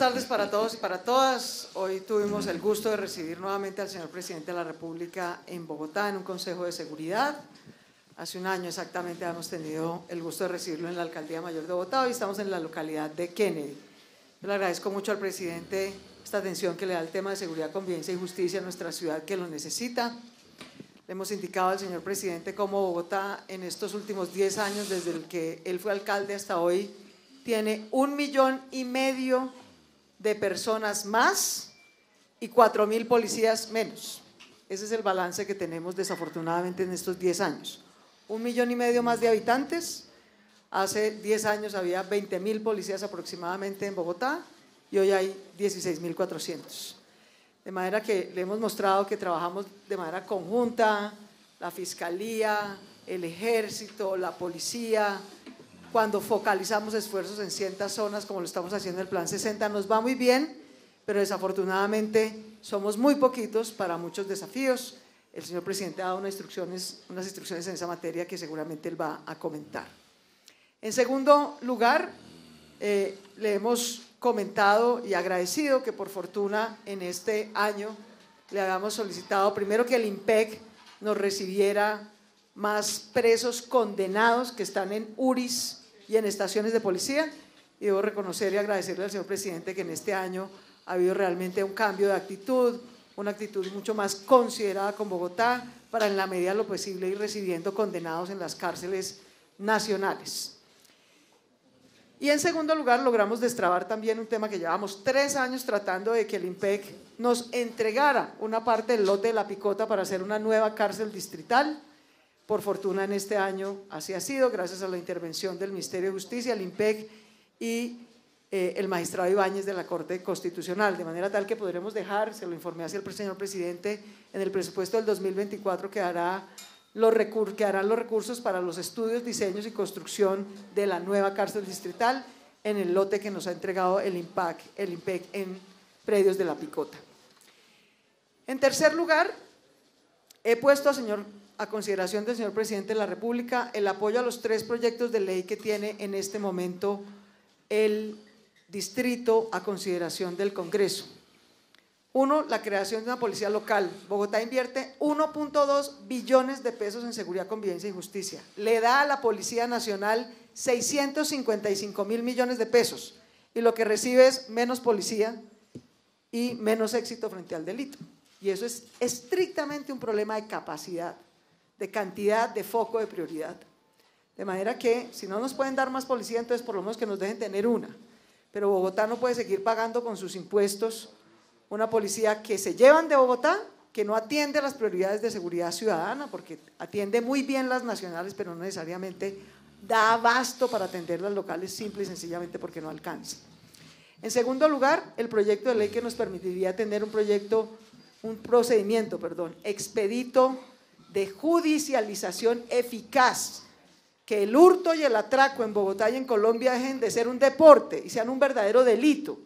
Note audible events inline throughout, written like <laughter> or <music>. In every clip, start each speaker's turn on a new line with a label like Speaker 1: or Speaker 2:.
Speaker 1: tardes para todos y para todas. Hoy tuvimos el gusto de recibir nuevamente al señor presidente de la República en Bogotá en un Consejo de Seguridad. Hace un año exactamente hemos tenido el gusto de recibirlo en la Alcaldía Mayor de Bogotá. Hoy estamos en la localidad de Kennedy. le agradezco mucho al presidente esta atención que le da al tema de seguridad, convivencia y justicia en nuestra ciudad que lo necesita. Le hemos indicado al señor presidente cómo Bogotá en estos últimos 10 años, desde el que él fue alcalde hasta hoy, tiene un millón y medio de de personas más y cuatro mil policías menos. Ese es el balance que tenemos desafortunadamente en estos 10 años. Un millón y medio más de habitantes. Hace 10 años había 20 mil policías aproximadamente en Bogotá y hoy hay mil 16.400. De manera que le hemos mostrado que trabajamos de manera conjunta, la fiscalía, el ejército, la policía, cuando focalizamos esfuerzos en ciertas zonas, como lo estamos haciendo en el Plan 60, nos va muy bien, pero desafortunadamente somos muy poquitos para muchos desafíos. El señor presidente ha dado unas instrucciones, unas instrucciones en esa materia que seguramente él va a comentar. En segundo lugar, eh, le hemos comentado y agradecido que por fortuna en este año le habíamos solicitado primero que el IMPEC nos recibiera más presos condenados que están en URIs y en estaciones de policía. Y debo reconocer y agradecerle al señor presidente que en este año ha habido realmente un cambio de actitud, una actitud mucho más considerada con Bogotá para en la medida de lo posible ir recibiendo condenados en las cárceles nacionales. Y en segundo lugar, logramos destrabar también un tema que llevamos tres años tratando de que el IMPEC nos entregara una parte del lote de la picota para hacer una nueva cárcel distrital por fortuna en este año así ha sido, gracias a la intervención del Ministerio de Justicia, el IMPEC y eh, el magistrado Ibáñez de la Corte Constitucional, de manera tal que podremos dejar, se lo informé hacia el señor presidente, en el presupuesto del 2024 quedará los quedarán los recursos para los estudios, diseños y construcción de la nueva cárcel distrital en el lote que nos ha entregado el IMPAC, el IMPEC en predios de la Picota. En tercer lugar, he puesto, señor a consideración del señor presidente de la República el apoyo a los tres proyectos de ley que tiene en este momento el distrito a consideración del Congreso. Uno, la creación de una policía local. Bogotá invierte 1.2 billones de pesos en seguridad, convivencia y justicia. Le da a la Policía Nacional 655 mil millones de pesos y lo que recibe es menos policía y menos éxito frente al delito. Y eso es estrictamente un problema de capacidad de cantidad, de foco, de prioridad. De manera que si no nos pueden dar más policía, entonces por lo menos que nos dejen tener una. Pero Bogotá no puede seguir pagando con sus impuestos una policía que se llevan de Bogotá, que no atiende las prioridades de seguridad ciudadana, porque atiende muy bien las nacionales, pero no necesariamente da abasto para atender las locales, simple y sencillamente porque no alcanza. En segundo lugar, el proyecto de ley que nos permitiría tener un proyecto, un procedimiento, perdón, expedito de judicialización eficaz, que el hurto y el atraco en Bogotá y en Colombia dejen de ser un deporte y sean un verdadero delito,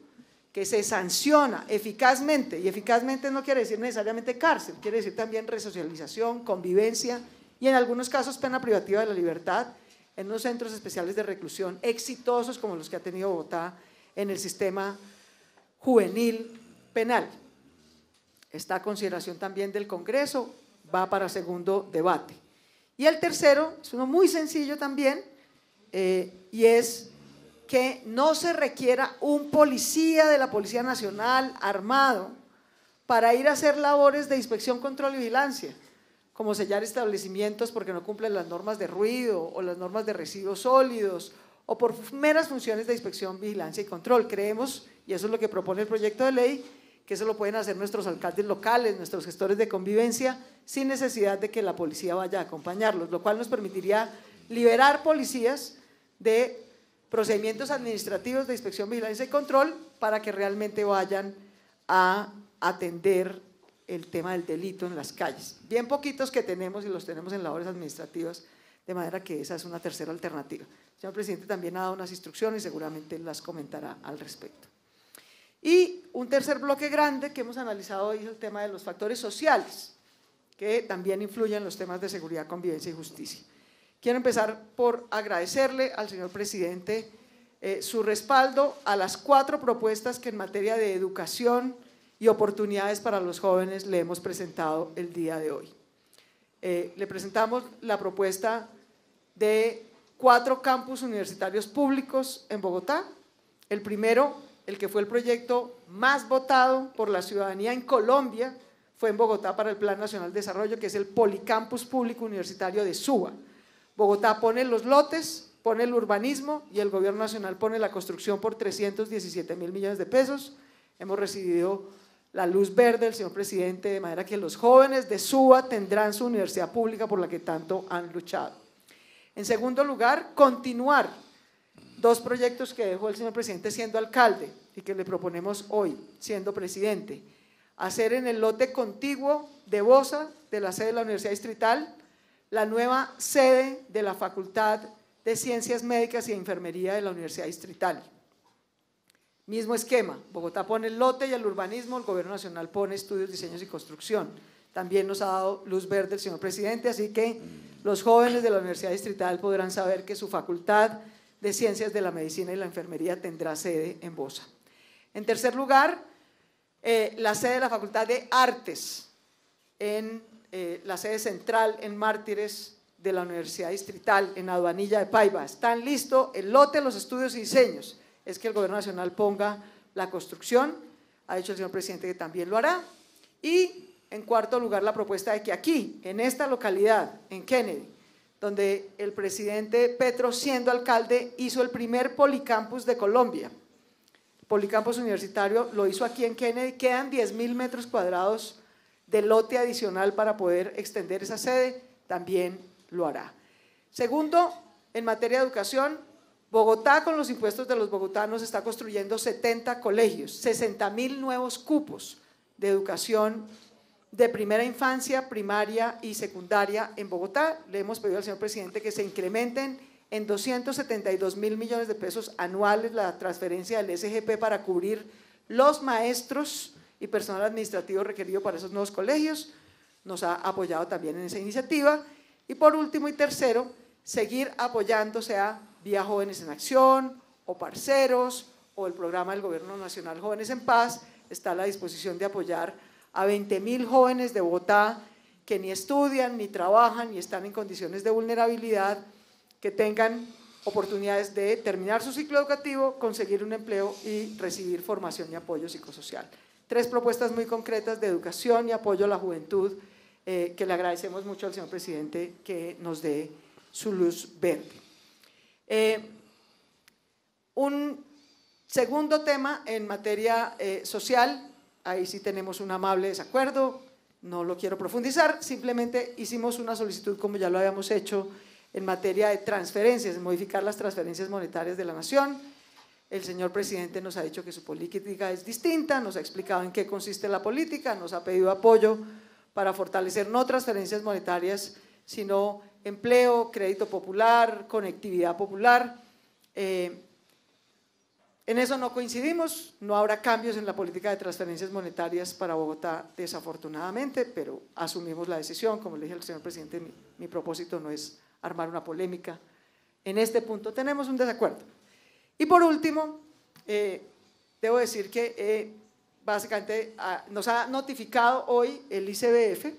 Speaker 1: que se sanciona eficazmente, y eficazmente no quiere decir necesariamente cárcel, quiere decir también resocialización, convivencia y en algunos casos pena privativa de la libertad en unos centros especiales de reclusión exitosos como los que ha tenido Bogotá en el sistema juvenil penal. Está a consideración también del Congreso va para segundo debate. Y el tercero es uno muy sencillo también, eh, y es que no se requiera un policía de la Policía Nacional armado para ir a hacer labores de inspección, control y vigilancia, como sellar establecimientos porque no cumplen las normas de ruido o las normas de residuos sólidos o por meras funciones de inspección, vigilancia y control. Creemos, y eso es lo que propone el proyecto de ley, que eso lo pueden hacer nuestros alcaldes locales, nuestros gestores de convivencia, sin necesidad de que la policía vaya a acompañarlos, lo cual nos permitiría liberar policías de procedimientos administrativos de inspección, vigilancia y control para que realmente vayan a atender el tema del delito en las calles. Bien poquitos que tenemos y los tenemos en labores administrativas, de manera que esa es una tercera alternativa. El señor presidente también ha dado unas instrucciones y seguramente las comentará al respecto. Y un tercer bloque grande que hemos analizado hoy es el tema de los factores sociales, que también influyen en los temas de seguridad, convivencia y justicia. Quiero empezar por agradecerle al señor presidente eh, su respaldo a las cuatro propuestas que en materia de educación y oportunidades para los jóvenes le hemos presentado el día de hoy. Eh, le presentamos la propuesta de cuatro campus universitarios públicos en Bogotá. El primero el que fue el proyecto más votado por la ciudadanía en Colombia fue en Bogotá para el Plan Nacional de Desarrollo, que es el Policampus Público Universitario de Suba. Bogotá pone los lotes, pone el urbanismo y el gobierno nacional pone la construcción por 317 mil millones de pesos. Hemos recibido la luz verde del señor presidente, de manera que los jóvenes de Suba tendrán su universidad pública por la que tanto han luchado. En segundo lugar, continuar dos proyectos que dejó el señor presidente siendo alcalde y que le proponemos hoy siendo presidente. Hacer en el lote contiguo de Bosa, de la sede de la Universidad Distrital, la nueva sede de la Facultad de Ciencias Médicas y de Enfermería de la Universidad Distrital. Mismo esquema, Bogotá pone el lote y el urbanismo, el Gobierno Nacional pone estudios, diseños y construcción. También nos ha dado luz verde el señor presidente, así que los jóvenes de la Universidad Distrital podrán saber que su facultad de Ciencias de la Medicina y la Enfermería tendrá sede en Bosa. En tercer lugar, eh, la sede de la Facultad de Artes, en eh, la sede central en Mártires de la Universidad Distrital, en Aduanilla de Paiva. Están listo el lote, los estudios y diseños. Es que el Gobierno Nacional ponga la construcción, ha dicho el señor presidente que también lo hará. Y en cuarto lugar, la propuesta de que aquí, en esta localidad, en Kennedy, donde el presidente Petro, siendo alcalde, hizo el primer policampus de Colombia. policampus universitario lo hizo aquí en Kennedy. Quedan mil metros cuadrados de lote adicional para poder extender esa sede. También lo hará. Segundo, en materia de educación, Bogotá con los impuestos de los bogotanos está construyendo 70 colegios, 60 mil nuevos cupos de educación de primera infancia, primaria y secundaria en Bogotá. Le hemos pedido al señor presidente que se incrementen en 272 mil millones de pesos anuales la transferencia del SGP para cubrir los maestros y personal administrativo requerido para esos nuevos colegios. Nos ha apoyado también en esa iniciativa. Y por último y tercero, seguir apoyando, sea vía Jóvenes en Acción o Parceros o el programa del Gobierno Nacional Jóvenes en Paz, está a la disposición de apoyar a 20 mil jóvenes de Bogotá que ni estudian, ni trabajan, y están en condiciones de vulnerabilidad, que tengan oportunidades de terminar su ciclo educativo, conseguir un empleo y recibir formación y apoyo psicosocial. Tres propuestas muy concretas de educación y apoyo a la juventud eh, que le agradecemos mucho al señor presidente que nos dé su luz verde. Eh, un segundo tema en materia eh, social ahí sí tenemos un amable desacuerdo, no lo quiero profundizar, simplemente hicimos una solicitud como ya lo habíamos hecho en materia de transferencias, modificar las transferencias monetarias de la nación. El señor presidente nos ha dicho que su política es distinta, nos ha explicado en qué consiste la política, nos ha pedido apoyo para fortalecer no transferencias monetarias, sino empleo, crédito popular, conectividad popular. Eh, en eso no coincidimos, no habrá cambios en la política de transferencias monetarias para Bogotá, desafortunadamente, pero asumimos la decisión. Como le dije al señor presidente, mi, propósito no es armar una polémica. En este punto tenemos un desacuerdo. Y por último, eh, debo decir que eh, básicamente ah, nos ha notificado hoy el ICBF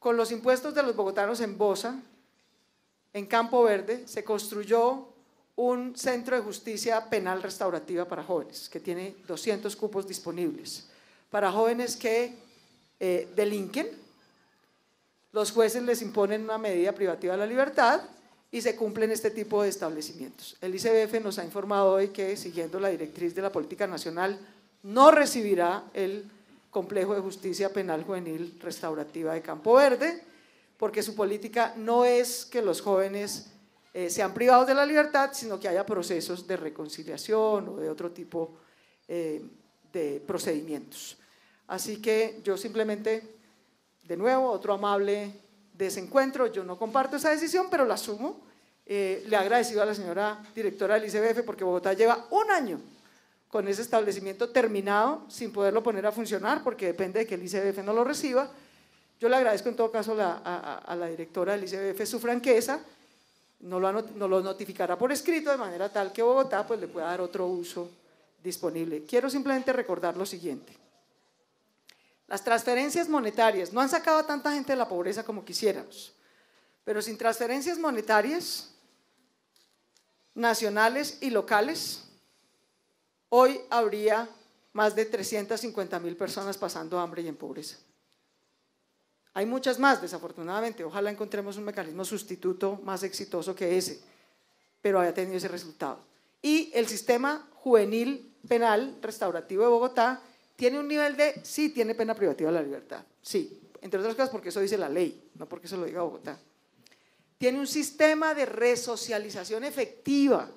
Speaker 1: con los impuestos de los bogotanos en Bosa, en Campo Verde, se construyó un centro de justicia penal restaurativa para jóvenes, que tiene 200 cupos disponibles, para jóvenes que eh, delinquen, los jueces les imponen una medida privativa de la libertad y se cumplen este tipo de establecimientos. El ICBF nos ha informado hoy que, siguiendo la directriz de la política nacional, no recibirá el complejo de justicia penal juvenil restaurativa de Campo Verde, porque su política no es que los jóvenes eh, sean privados de la libertad, sino que haya procesos de reconciliación o de otro tipo eh, de procedimientos. Así que yo simplemente, de nuevo, otro amable desencuentro, yo no comparto esa decisión, pero la asumo. Eh, le agradezco a la señora directora del ICBF porque Bogotá lleva un año con ese establecimiento terminado, sin poderlo poner a funcionar, porque depende de que el ICBF no lo reciba. Yo le agradezco en todo caso a, a la directora del ICBF su franqueza no lo, lo notificará por escrito de manera tal que Bogotá pues, le pueda dar otro uso disponible. Quiero simplemente recordar lo siguiente. Las transferencias monetarias no han sacado a tanta gente de la pobreza como quisiéramos, pero sin transferencias monetarias nacionales y locales, hoy habría más de 350 mil personas pasando hambre y en pobreza. Hay muchas más, desafortunadamente. Ojalá encontremos un mecanismo sustituto más exitoso que ese, pero haya tenido ese resultado. Y el sistema juvenil penal restaurativo de Bogotá tiene un nivel de, sí, tiene pena privativa de la libertad, sí, entre otras cosas porque eso dice la ley, no porque eso lo diga Bogotá. Tiene un sistema de resocialización efectiva,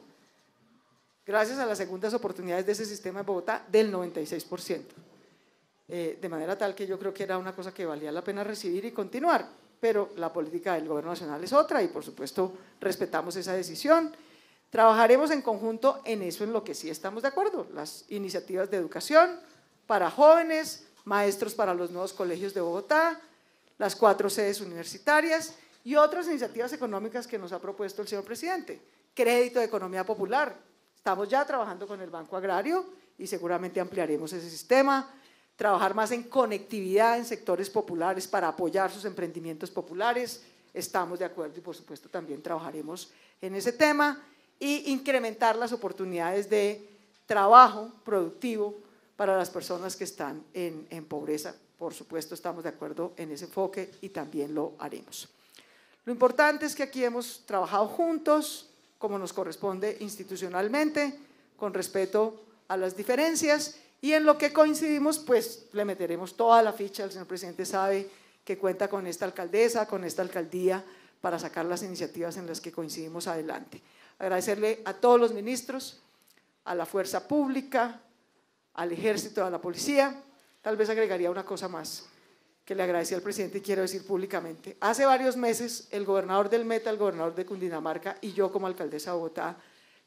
Speaker 1: gracias a las segundas oportunidades de ese sistema de Bogotá, del 96%. Eh, de manera tal que yo creo que era una cosa que valía la pena recibir y continuar. Pero la política del Gobierno Nacional es otra y por supuesto respetamos esa decisión. Trabajaremos en conjunto en eso en lo que sí estamos de acuerdo, las iniciativas de educación para jóvenes, maestros para los nuevos colegios de Bogotá, las cuatro sedes universitarias y otras iniciativas económicas que nos ha propuesto el señor presidente. Crédito de economía popular. Estamos ya trabajando con el Banco Agrario y seguramente ampliaremos ese sistema trabajar más en conectividad en sectores populares para apoyar sus emprendimientos populares. Estamos de acuerdo y por supuesto también trabajaremos en ese tema y incrementar las oportunidades de trabajo productivo para las personas que están en, pobreza. Por supuesto, estamos de acuerdo en ese enfoque y también lo haremos. Lo importante es que aquí hemos trabajado juntos, como nos corresponde institucionalmente, con respeto a las diferencias y en lo que coincidimos, pues le meteremos toda la ficha. El señor presidente sabe que cuenta con esta alcaldesa, con esta alcaldía, para sacar las iniciativas en las que coincidimos adelante. Agradecerle a todos los ministros, a la fuerza pública, al ejército, a la policía. Tal vez agregaría una cosa más que le agradecí al presidente y quiero decir públicamente. Hace varios meses el gobernador del Meta, el gobernador de Cundinamarca y yo como alcaldesa de Bogotá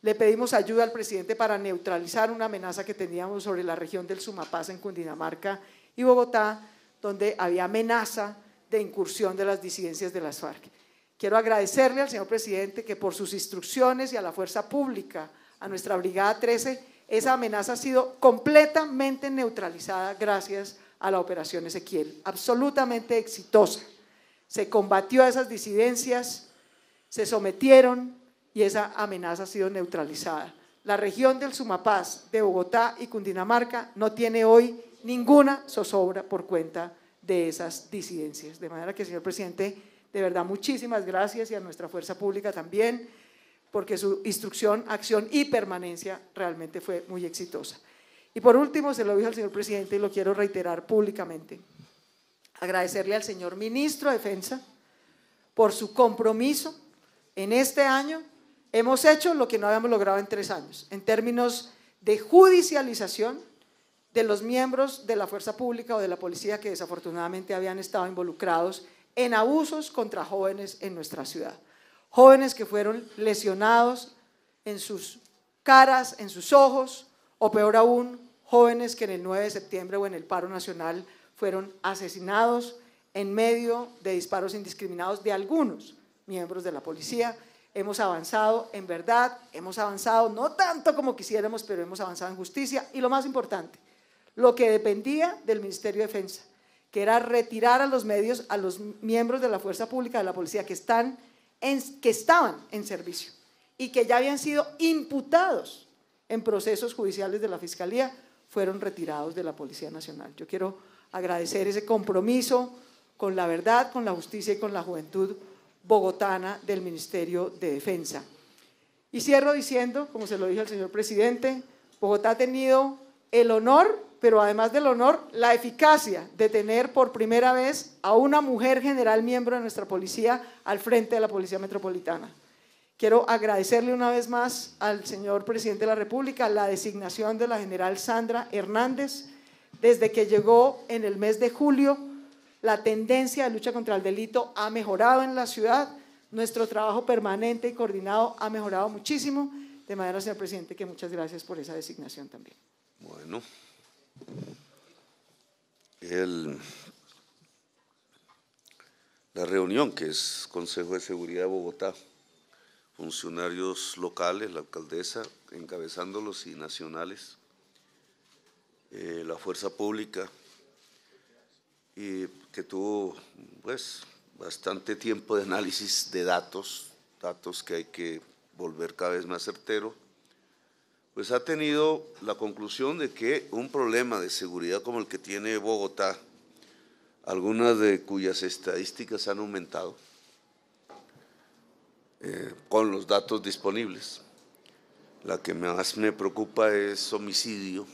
Speaker 1: le pedimos ayuda al presidente para neutralizar una amenaza que teníamos sobre la región del Sumapaz en Cundinamarca y Bogotá, donde había amenaza de incursión de las disidencias de las FARC. Quiero agradecerle al señor presidente que por sus instrucciones y a la fuerza pública, a nuestra Brigada 13, esa amenaza ha sido completamente neutralizada gracias a la Operación Ezequiel, absolutamente exitosa. Se combatió a esas disidencias, se sometieron, y esa amenaza ha sido neutralizada. La región del Sumapaz de Bogotá y Cundinamarca no tiene hoy ninguna zozobra por cuenta de esas disidencias. De manera que, señor presidente, de verdad muchísimas gracias y a nuestra fuerza pública también, porque su instrucción, acción y permanencia realmente fue muy exitosa. Y por último, se lo dijo al señor presidente y lo quiero reiterar públicamente, agradecerle al señor ministro de Defensa por su compromiso en este año Hemos hecho lo que no habíamos logrado en tres años, en términos de judicialización de los miembros de la fuerza pública o de la policía que desafortunadamente habían estado involucrados en abusos contra jóvenes en nuestra ciudad. Jóvenes que fueron lesionados en sus caras, en sus ojos, o peor aún, jóvenes que en el 9 de septiembre o en el paro nacional fueron asesinados en medio de disparos indiscriminados de algunos miembros de la policía hemos avanzado en verdad, hemos avanzado no tanto como quisiéramos, pero hemos avanzado en justicia y lo más importante, lo que dependía del Ministerio de Defensa, que era retirar a los medios, a los miembros de la fuerza pública, de la policía, que, están que estaban en servicio y que ya habían sido imputados en procesos judiciales de la Fiscalía, fueron retirados de la Policía Nacional. Yo quiero agradecer ese compromiso con la verdad, con la justicia y con la juventud bogotana del Ministerio de Defensa. Y cierro diciendo, como se lo dije al señor presidente, Bogotá ha tenido el honor, pero además del honor, la eficacia de tener por primera vez a una mujer general miembro de nuestra policía al frente de la Policía Metropolitana. Quiero agradecerle una vez más al señor presidente de la República la designación de la general Sandra Hernández. Desde que llegó en el mes de julio la tendencia de lucha contra el delito ha mejorado en la ciudad. Nuestro trabajo permanente y coordinado ha mejorado muchísimo. De manera, señor presidente, que muchas gracias por esa designación también.
Speaker 2: Bueno. la reunión que es Consejo de Seguridad de Bogotá, funcionarios locales, la alcaldesa encabezándolos y nacionales, eh, la fuerza pública y que tuvo pues, bastante tiempo de análisis de datos, datos que hay que volver cada vez más certero, pues ha tenido la conclusión de que un problema de seguridad como el que tiene Bogotá, algunas de cuyas estadísticas han aumentado eh, con los datos disponibles. La que más me preocupa es homicidio,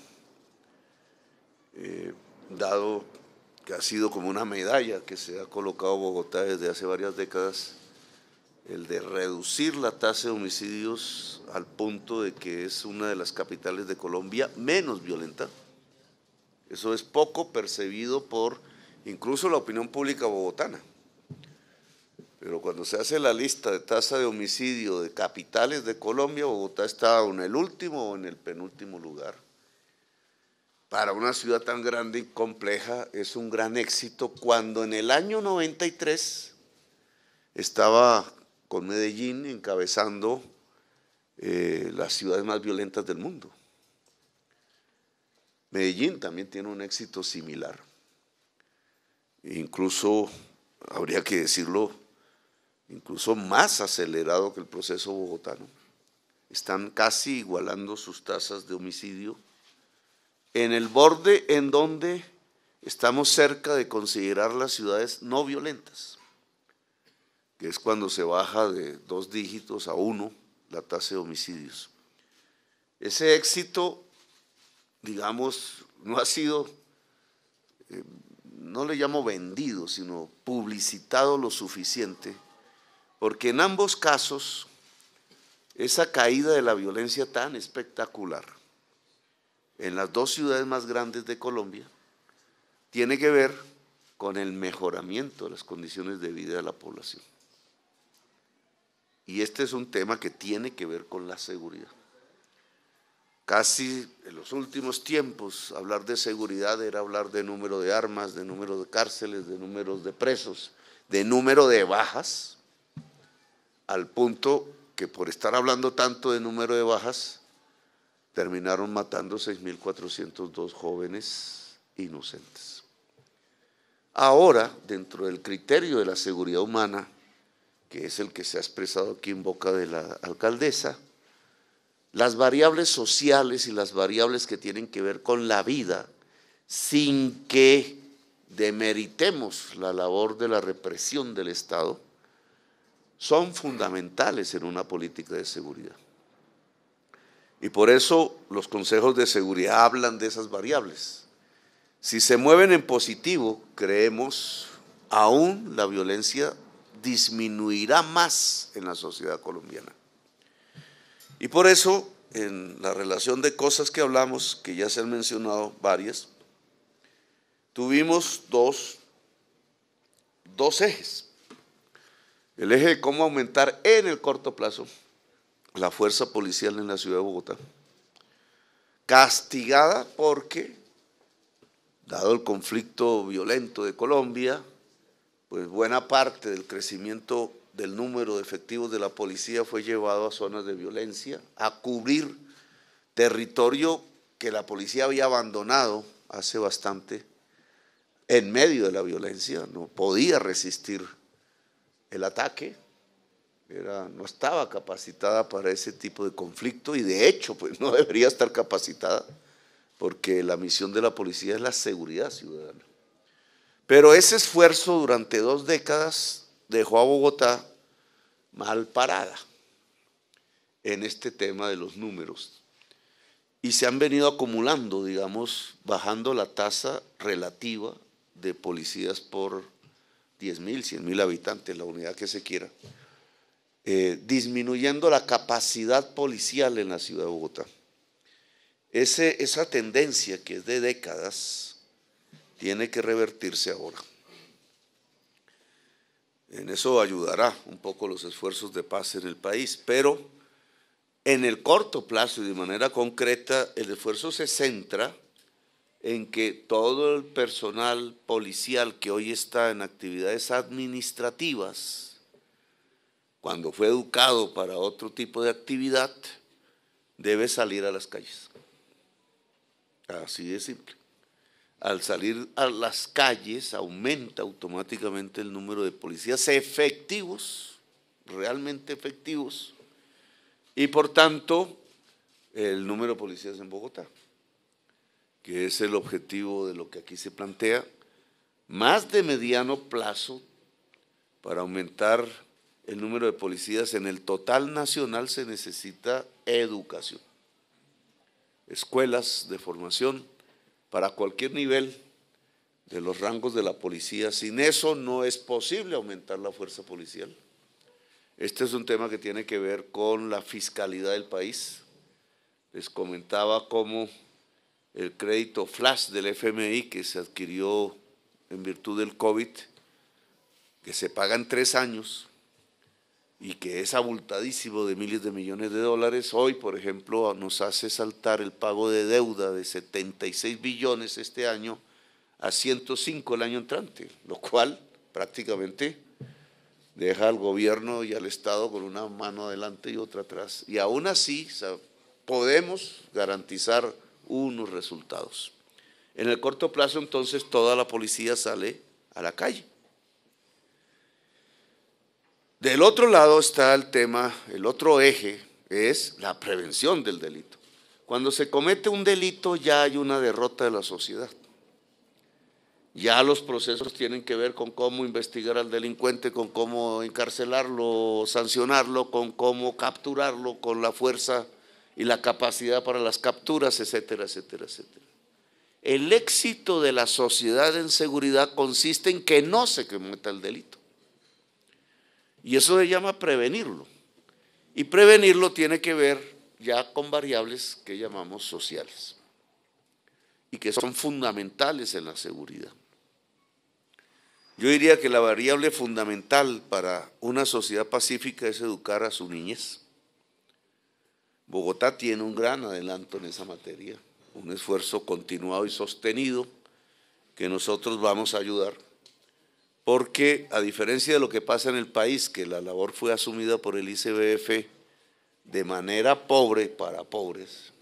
Speaker 2: eh, dado que ha sido como una medalla que se ha colocado Bogotá desde hace varias décadas, el de reducir la tasa de homicidios al punto de que es una de las capitales de Colombia menos violenta. Eso es poco percibido por incluso la opinión pública bogotana. Pero cuando se hace la lista de tasa de homicidio de capitales de Colombia, Bogotá está en el último o en el penúltimo lugar para una ciudad tan grande y compleja es un gran éxito cuando en el año 93 estaba con Medellín encabezando eh, las ciudades más violentas del mundo. Medellín también tiene un éxito similar. Incluso, habría que decirlo, incluso más acelerado que el proceso bogotano. Están casi igualando sus tasas de homicidio en el borde en donde estamos cerca de considerar las ciudades no violentas, que es cuando se baja de dos dígitos a uno la tasa de homicidios. Ese éxito, digamos, no ha sido, eh, no le llamo vendido, sino publicitado lo suficiente, porque en ambos casos, esa caída de la violencia tan espectacular en las dos ciudades más grandes de Colombia tiene que ver con el mejoramiento de las condiciones de vida de la población. Y este es un tema que tiene que ver con la seguridad. Casi en los últimos tiempos hablar de seguridad era hablar de número de armas, de número de cárceles, de números de presos, de número de bajas, al punto que por estar hablando tanto de número de bajas, terminaron matando 6.402 jóvenes inocentes. Ahora, dentro del criterio de la seguridad humana, que es el que se ha expresado aquí en boca de la alcaldesa, las variables sociales y las variables que tienen que ver con la vida, sin que demeritemos la labor de la represión del Estado, son fundamentales en una política de seguridad. Y por eso los consejos de seguridad hablan de esas variables. Si se mueven en positivo, creemos, aún la violencia disminuirá más en la sociedad colombiana. Y por eso, en la relación de cosas que hablamos, que ya se han mencionado varias, tuvimos dos, dos ejes. El eje de cómo aumentar en el corto plazo la fuerza policial en la ciudad de Bogotá, castigada porque, dado el conflicto violento de Colombia, pues buena parte del crecimiento del número de efectivos de la policía fue llevado a zonas de violencia, a cubrir territorio que la policía había abandonado hace bastante en medio de la violencia, no podía resistir el ataque no estaba capacitada para ese tipo de conflicto y de hecho pues <laughs> no debería estar capacitada porque la misión de la policía es la seguridad ciudadana. Pero ese esfuerzo durante dos décadas dejó a Bogotá mal parada en este tema de los números. Y se han venido acumulando, digamos, bajando la tasa relativa de policías por 10.000, 100.000 habitantes, la unidad que se quiera. Eh, disminuyendo la capacidad policial en la ciudad de Bogotá. esa tendencia que es de décadas tiene que revertirse ahora. En eso ayudará un poco los esfuerzos de paz en el país, pero en el corto plazo y de manera concreta el esfuerzo se centra en que todo el personal policial que hoy está en actividades administrativas cuando fue educado para otro tipo de actividad, debe salir a las calles. Así de simple. Al salir a las calles aumenta automáticamente el número de policías efectivos, realmente efectivos, y por tanto el número de policías en Bogotá, que es el objetivo de lo que aquí se plantea, más de mediano plazo para aumentar el número de policías en el total nacional se necesita educación, escuelas de formación para cualquier nivel de los rangos de la policía. Sin eso no es posible aumentar la fuerza policial. Este es un tema que tiene que ver con la fiscalidad del país. Les comentaba cómo el crédito flash del FMI que se adquirió en virtud del COVID, que se paga en tres años, y que es abultadísimo de miles de millones de dólares, hoy, por ejemplo, nos hace saltar el pago de deuda de 76 billones este año a 105 el año entrante, lo cual prácticamente deja al gobierno y al Estado con una mano adelante y otra atrás. Y aún así podemos garantizar unos resultados. En el corto plazo entonces toda la policía sale a la calle del otro lado está el tema, el otro eje es la prevención del delito. Cuando se comete un delito ya hay una derrota de la sociedad. Ya los procesos tienen que ver con cómo investigar al delincuente, con cómo encarcelarlo, sancionarlo, con cómo capturarlo, con la fuerza y la capacidad para las capturas, etcétera, etcétera, etcétera. El éxito de la sociedad en seguridad consiste en que no se cometa el delito. Y eso se llama prevenirlo. Y prevenirlo tiene que ver ya con variables que llamamos sociales y que son fundamentales en la seguridad. Yo diría que la variable fundamental para una sociedad pacífica es educar a su niñez. Bogotá tiene un gran adelanto en esa materia, un esfuerzo continuado y sostenido que nosotros vamos a ayudar porque a diferencia de lo que pasa en el país, que la labor fue asumida por el ICBF de manera pobre para pobres,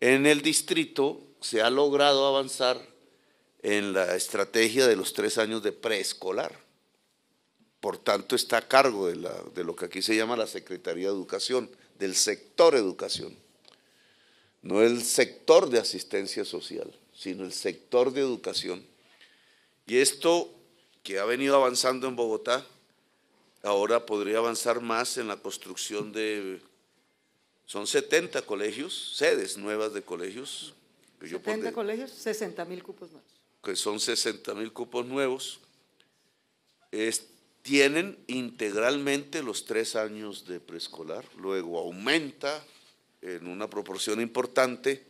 Speaker 2: en el distrito se ha logrado avanzar en la estrategia de los tres años de preescolar. Por tanto, está a cargo de, lo que aquí se llama la Secretaría de Educación, del sector educación, no el sector de asistencia social, sino el sector de educación. Y esto que ha venido avanzando en Bogotá, ahora podría avanzar más en la construcción de, son 70 colegios, sedes nuevas de colegios. Que 70
Speaker 1: colegios, 60 mil cupos nuevos.
Speaker 2: Que son 60 mil cupos nuevos. tienen integralmente los tres años de preescolar, luego aumenta en una proporción importante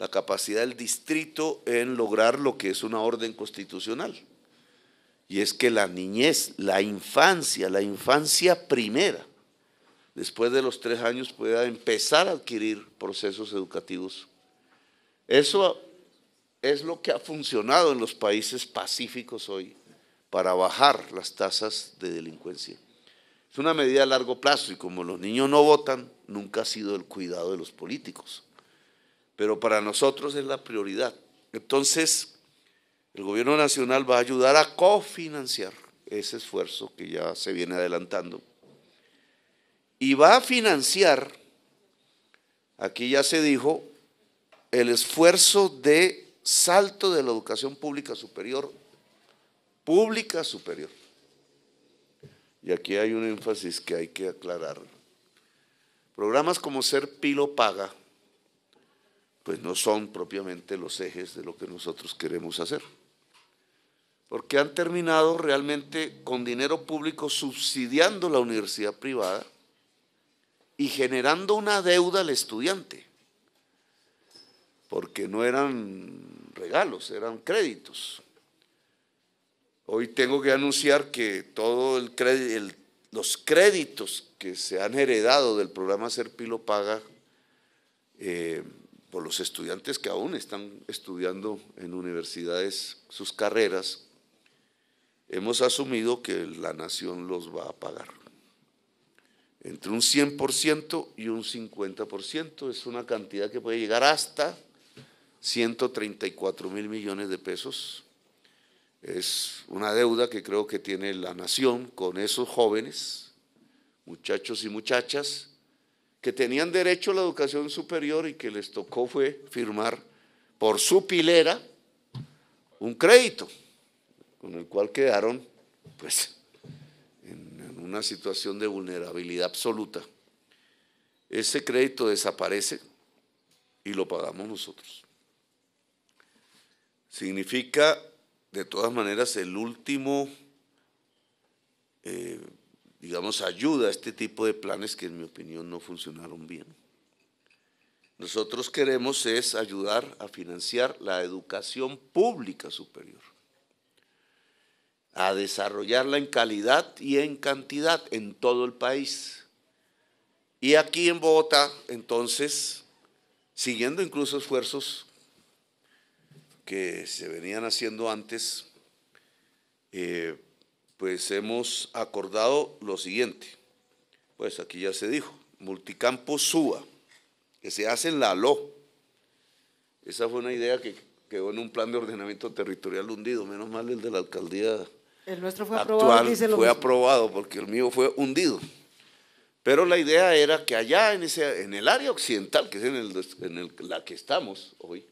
Speaker 2: la capacidad del distrito en lograr lo que es una orden constitucional, y es que la niñez, la infancia, la infancia primera, después de los tres años pueda empezar a adquirir procesos educativos. Eso es lo que ha funcionado en los países pacíficos hoy para bajar las tasas de delincuencia. Es una medida a largo plazo y como los niños no votan, nunca ha sido el cuidado de los políticos. Pero para nosotros es la prioridad. Entonces, el gobierno nacional va a ayudar a cofinanciar ese esfuerzo que ya se viene adelantando y va a financiar, aquí ya se dijo, el esfuerzo de salto de la educación pública superior, pública superior. Y aquí hay un énfasis que hay que aclarar. Programas como Ser Pilo Paga, pues no son propiamente los ejes de lo que nosotros queremos hacer porque han terminado realmente con dinero público subsidiando la universidad privada y generando una deuda al estudiante, porque no eran regalos, eran créditos. Hoy tengo que anunciar que todos los créditos que se han heredado del programa Serpilo Paga eh, por los estudiantes que aún están estudiando en universidades sus carreras hemos asumido que la nación los va a pagar. Entre un 100% y un 50% es una cantidad que puede llegar hasta 134 mil millones de pesos. Es una deuda que creo que tiene la nación con esos jóvenes, muchachos y muchachas, que tenían derecho a la educación superior y que les tocó fue firmar por su pilera un crédito con el cual quedaron, pues, en, una situación de vulnerabilidad absoluta. Ese crédito desaparece y lo pagamos nosotros. Significa, de todas maneras, el último, eh, digamos, ayuda a este tipo de planes que en mi opinión no funcionaron bien. Nosotros queremos es ayudar a financiar la educación pública superior a desarrollarla en calidad y en cantidad en todo el país. Y aquí en Bogotá, entonces, siguiendo incluso esfuerzos que se venían haciendo antes, eh, pues hemos acordado lo siguiente. Pues aquí ya se dijo, multicampo SUA, que se hace en la LO. Esa fue una idea que quedó en un plan de ordenamiento territorial hundido, menos mal el de la alcaldía
Speaker 1: el nuestro fue aprobado, fue
Speaker 2: aprobado porque el mío fue hundido. Pero la idea era que allá en, ese, en el área occidental, que es en, la que estamos hoy,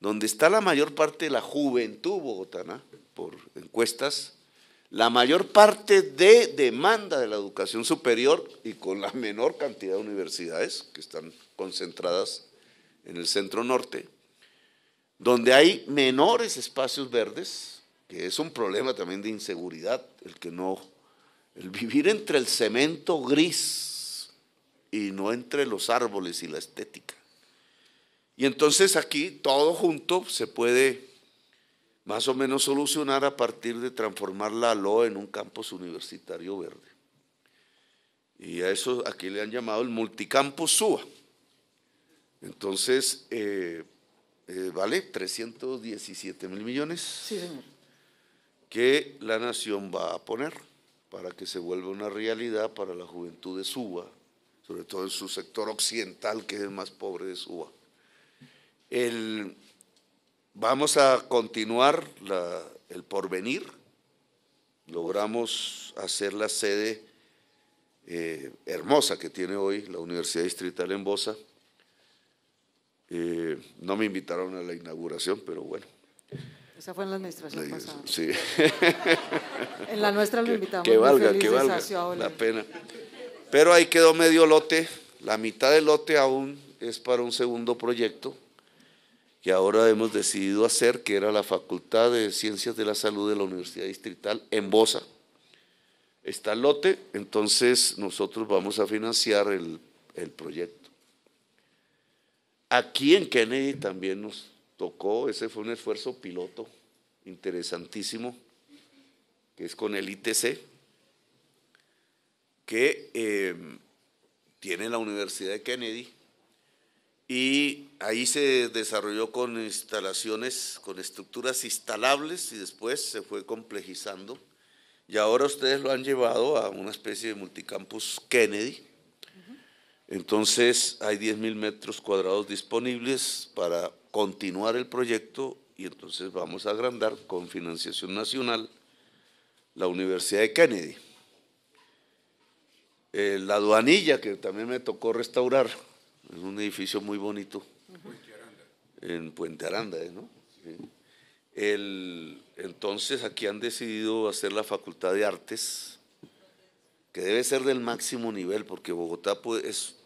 Speaker 2: donde está la mayor parte de la juventud bogotana, por encuestas, la mayor parte de demanda de la educación superior y con la menor cantidad de universidades que están concentradas en el centro norte, donde hay menores espacios verdes, que es un problema también de inseguridad, el que no, el vivir entre el cemento gris y no entre los árboles y la estética. Y entonces aquí todo junto se puede más o menos solucionar a partir de transformar la LOA en un campus universitario verde. Y a eso aquí le han llamado el multicampo SUA. Entonces, eh, eh, ¿vale? 317 mil millones. Sí, que la nación va a poner para que se vuelva una realidad para la juventud de Suba, sobre todo en su sector occidental, que es el más pobre de Suba. vamos a continuar el porvenir. Logramos hacer la sede eh, hermosa que tiene hoy la Universidad Distrital en Bosa. Eh, no me invitaron a la inauguración, pero bueno.
Speaker 1: Esa fue en la administración pasada. Sí.
Speaker 2: en la nuestra lo invitamos. Que valga, que valga la pena. Pero ahí quedó medio lote, la mitad del lote aún es para un segundo proyecto que ahora hemos decidido hacer, que era la Facultad de Ciencias de la Salud de la Universidad Distrital en Bosa. Está el lote, entonces nosotros vamos a financiar el, el proyecto. Aquí en Kennedy también nos tocó, ese fue un esfuerzo piloto interesantísimo, que es con el ITC, que eh, tiene la Universidad de Kennedy, y ahí se desarrolló con instalaciones, con estructuras instalables y después se fue complejizando. Y ahora ustedes lo han llevado a una especie de multicampus Kennedy, entonces hay 10.000 metros cuadrados disponibles para continuar el proyecto y entonces vamos a agrandar con financiación nacional la Universidad de Kennedy. Eh, la aduanilla, que también me tocó restaurar, es un edificio muy bonito. En Puente Aranda, ¿eh? El, entonces aquí han decidido hacer la Facultad de Artes, que debe ser del máximo nivel, porque Bogotá pues, es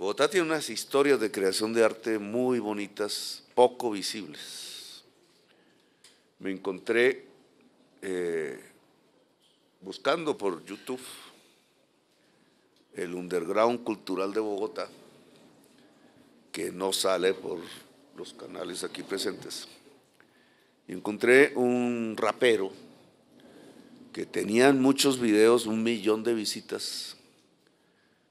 Speaker 2: Bogotá tiene unas historias de creación de arte muy bonitas, poco visibles. Me encontré eh, buscando por YouTube el underground cultural de Bogotá, que no sale por los canales aquí presentes. encontré un rapero que tenía muchos videos, un millón de visitas.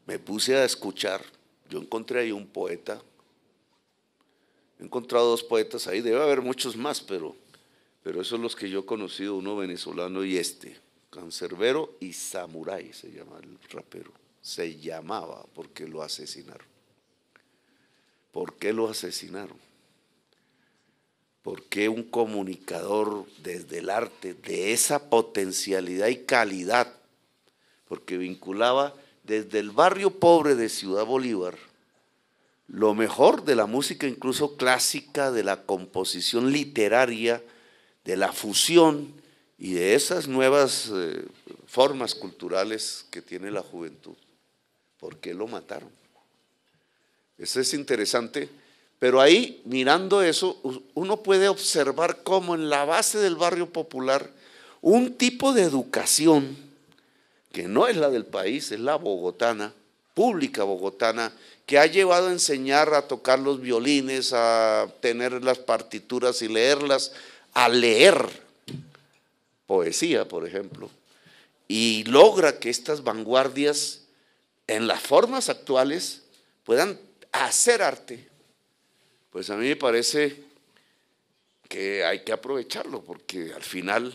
Speaker 2: Me puse a escuchar yo encontré ahí un poeta. He encontrado dos poetas ahí, debe haber muchos más, pero, pero esos son los que yo he conocido, uno venezolano y este, Cancerbero y Samurai se llama el rapero. Se llamaba porque lo asesinaron. ¿Por qué lo asesinaron? ¿Por qué un comunicador desde el arte de esa potencialidad y calidad? Porque vinculaba desde el barrio pobre de Ciudad Bolívar lo mejor de la música, incluso clásica, de la composición literaria, de la fusión y de esas nuevas eh, formas culturales que tiene la juventud. ¿Por qué lo mataron? Eso es interesante. Pero ahí, mirando eso, uno puede observar cómo en la base del barrio popular, un tipo de educación que no es la del país, es la bogotana, pública bogotana, que ha llevado a enseñar a tocar los violines, a tener las partituras y leerlas, a leer poesía, por ejemplo, y logra que estas vanguardias en las formas actuales puedan hacer arte. Pues a mí me parece que hay que aprovecharlo, porque al final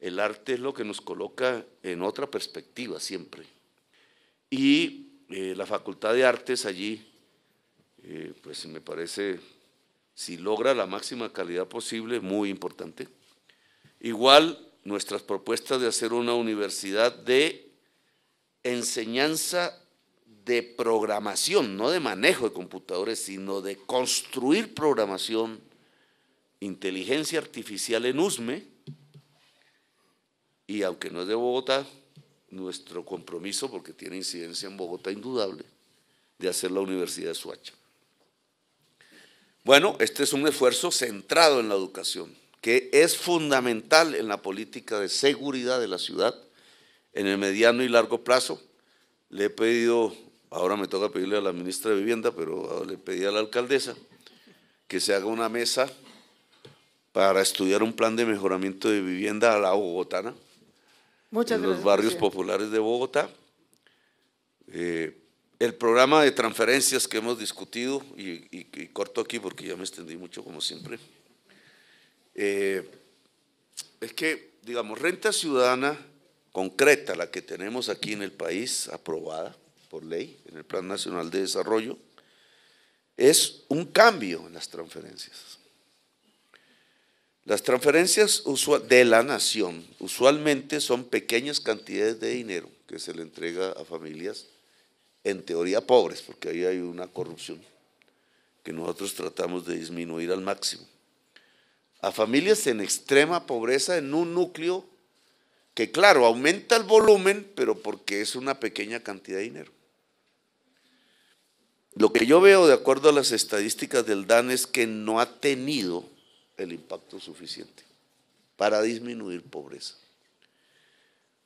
Speaker 2: el arte es lo que nos coloca en otra perspectiva siempre. Y eh, la Facultad de Artes allí, eh, pues me parece, si logra la máxima calidad posible, muy importante. Igual nuestras propuestas de hacer una universidad de enseñanza de programación, no de manejo de computadores, sino de construir programación, inteligencia artificial en USME, y aunque no es de Bogotá, nuestro compromiso, porque tiene incidencia en Bogotá indudable, de hacer la Universidad de Suacha. Bueno, este es un esfuerzo centrado en la educación, que es fundamental en la política de seguridad de la ciudad en el mediano y largo plazo. Le he pedido, ahora me toca pedirle a la ministra de Vivienda, pero le pedí a la alcaldesa que se haga una mesa para estudiar un plan de mejoramiento de vivienda a la bogotana,
Speaker 1: en los barrios
Speaker 2: populares de Bogotá. Eh, el programa de transferencias que hemos discutido, y, corto aquí porque ya me extendí mucho como siempre, eh, es que, digamos, renta ciudadana concreta, la que tenemos aquí en el país, aprobada por ley en el Plan Nacional de Desarrollo, es un cambio en las transferencias. Las transferencias de la nación usualmente son pequeñas cantidades de dinero que se le entrega a familias en teoría pobres, porque ahí hay una corrupción que nosotros tratamos de disminuir al máximo. A familias en extrema pobreza, en un núcleo que, claro, aumenta el volumen, pero porque es una pequeña cantidad de dinero. Lo que yo veo, de acuerdo a las estadísticas del DAN, es que no ha tenido el impacto suficiente para disminuir pobreza.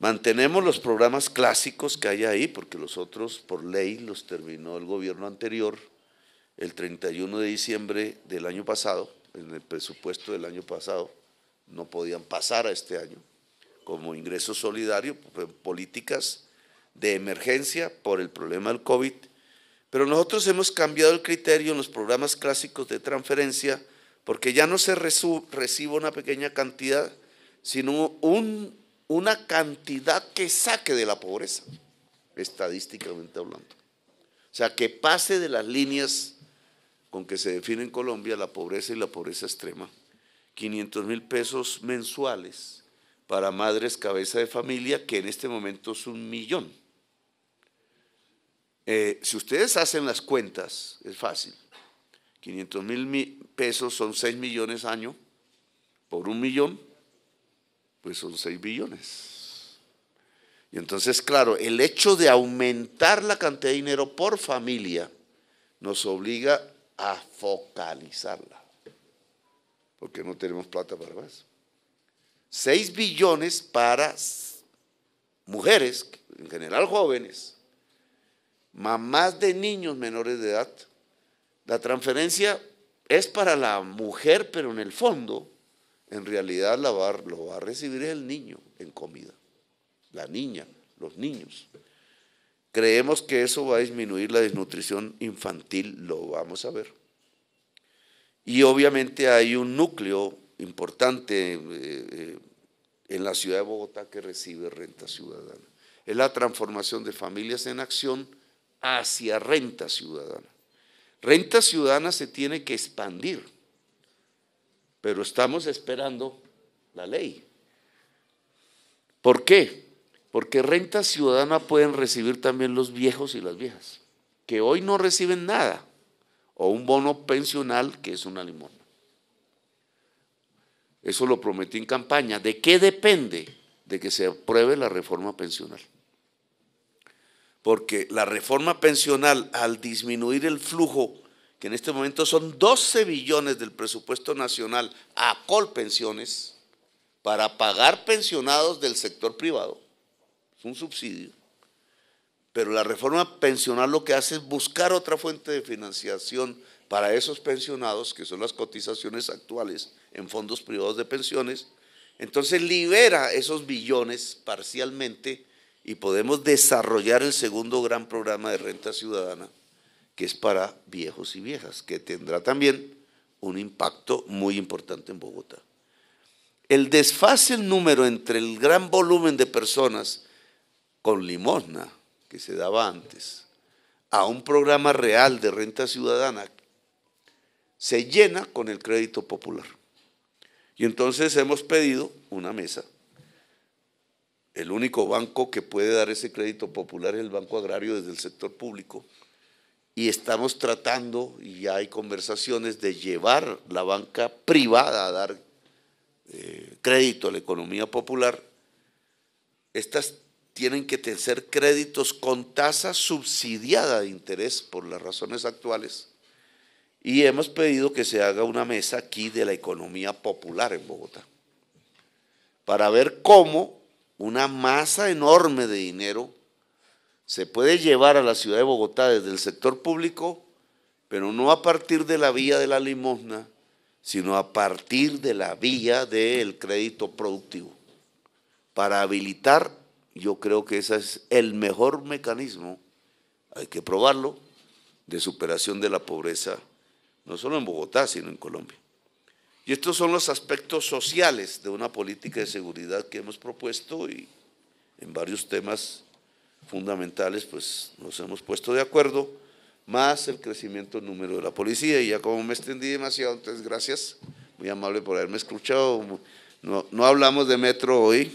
Speaker 2: Mantenemos los programas clásicos que hay ahí, porque los otros por ley los terminó el gobierno anterior el 31 de diciembre del año pasado, en el presupuesto del año pasado, no podían pasar a este año como ingreso solidario, políticas de emergencia por el problema del COVID, pero nosotros hemos cambiado el criterio en los programas clásicos de transferencia porque ya no se recibe una pequeña cantidad, sino una cantidad que saque de la pobreza, estadísticamente hablando. O sea, que pase de las líneas con que se define en Colombia la pobreza y la pobreza extrema, 500 mil pesos mensuales para madres cabeza de familia, que en este momento es un millón. Eh, si ustedes hacen las cuentas, es fácil. 500 mil pesos son 6 millones año, por un millón, pues son 6 billones. Y entonces, claro, el hecho de aumentar la cantidad de dinero por familia nos obliga a focalizarla, porque no tenemos plata para más. 6 billones para mujeres, en general jóvenes, mamás de niños menores de edad, la transferencia es para la mujer, pero en el fondo, en realidad lo va a recibir el niño en comida, la niña, los niños. Creemos que eso va a disminuir la desnutrición infantil, lo vamos a ver. Y obviamente hay un núcleo importante eh, eh, en la ciudad de Bogotá que recibe renta ciudadana. Es la transformación de familias en acción hacia renta ciudadana. Renta ciudadana se tiene que expandir, pero estamos esperando la ley. ¿Por qué? Porque renta ciudadana pueden recibir también los viejos y las viejas, que hoy no reciben nada, o un bono pensional que es una limón. Eso lo prometí en campaña. ¿De qué depende? De que se apruebe la reforma pensional porque la reforma pensional, al disminuir el flujo, que en este momento son 12 billones del presupuesto nacional a Colpensiones, para pagar pensionados del sector privado, es un subsidio, pero la reforma pensional lo que hace es buscar otra fuente de financiación para esos pensionados, que son las cotizaciones actuales en fondos privados de pensiones, entonces libera esos billones parcialmente y podemos desarrollar el segundo gran programa de renta ciudadana, que es para viejos y viejas, que tendrá también un impacto muy importante en Bogotá. El desfase el número entre el gran volumen de personas con limosna que se daba antes a un programa real de renta ciudadana se llena con el crédito popular. Y entonces hemos pedido una mesa el único banco que puede dar ese crédito popular es el Banco Agrario desde el sector público. Y estamos tratando, y ya hay conversaciones, de llevar la banca privada a dar eh, crédito a la economía popular. Estas tienen que tener créditos con tasa subsidiada de interés por las razones actuales. Y hemos pedido que se haga una mesa aquí de la economía popular en Bogotá, para ver cómo una masa enorme de dinero se puede llevar a la ciudad de Bogotá desde el sector público, pero no a partir de la vía de la limosna, sino a partir de la vía del crédito productivo. Para habilitar, yo creo que ese es el mejor mecanismo, hay que probarlo, de superación de la pobreza, no solo en Bogotá, sino en Colombia. Y estos son los aspectos sociales de una política de seguridad que hemos propuesto y en varios temas fundamentales pues nos hemos puesto de acuerdo, más el crecimiento número de la policía. Y ya como me extendí demasiado, entonces gracias, muy amable por haberme escuchado. No, hablamos de metro hoy,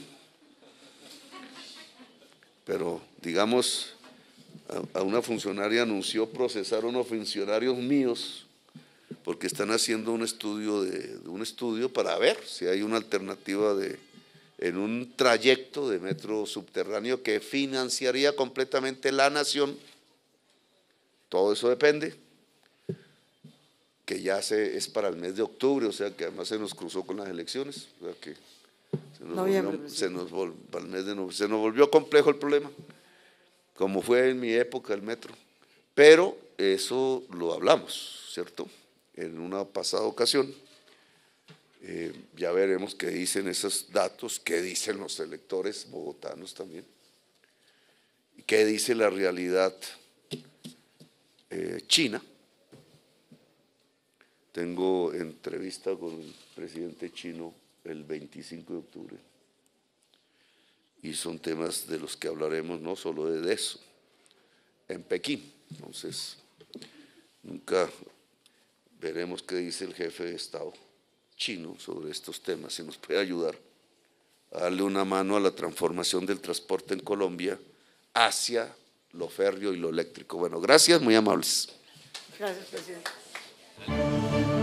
Speaker 2: pero digamos, a, a una funcionaria anunció procesar a unos funcionarios míos porque están haciendo un estudio, de, un estudio para ver si hay una alternativa de, en un trayecto de metro subterráneo que financiaría completamente la nación. Todo eso depende, que ya se, es para el mes de octubre, o sea que además se nos cruzó con las elecciones, o sea que se nos, se nos volvió complejo el problema, como fue en mi época el metro. Pero eso lo hablamos, ¿cierto? en una pasada ocasión. Eh, ya veremos qué dicen esos datos, qué dicen los electores bogotanos también, qué dice la realidad eh, china. Tengo entrevista con el presidente chino el 25 de octubre y son temas de los que hablaremos no solo de eso, en Pekín. Entonces, nunca Veremos qué dice el jefe de Estado chino sobre estos temas, si nos puede ayudar a darle una mano a la transformación del transporte en Colombia
Speaker 1: hacia
Speaker 2: lo férreo y lo eléctrico. Bueno, gracias, muy amables.
Speaker 1: Gracias, presidente.